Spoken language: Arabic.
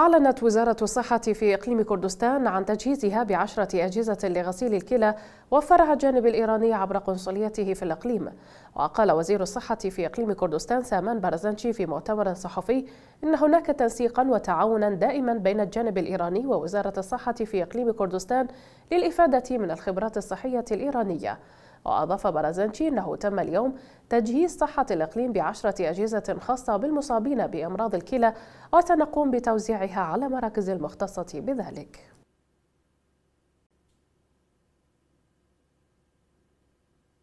أعلنت وزارة الصحة في إقليم كردستان عن تجهيزها بعشرة أجهزة لغسيل الكلى وفرع الجانب الإيراني عبر قنصليته في الإقليم وقال وزير الصحة في إقليم كردستان سامان بارزانشي في مؤتمر صحفي إن هناك تنسيقا وتعاونا دائما بين الجانب الإيراني ووزارة الصحة في إقليم كردستان للإفادة من الخبرات الصحية الإيرانية وأضاف برازنتشي أنه تم اليوم تجهيز صحة الإقليم بعشرة أجهزة خاصة بالمصابين بأمراض الكلى وسنقوم بتوزيعها على مراكز المختصة بذلك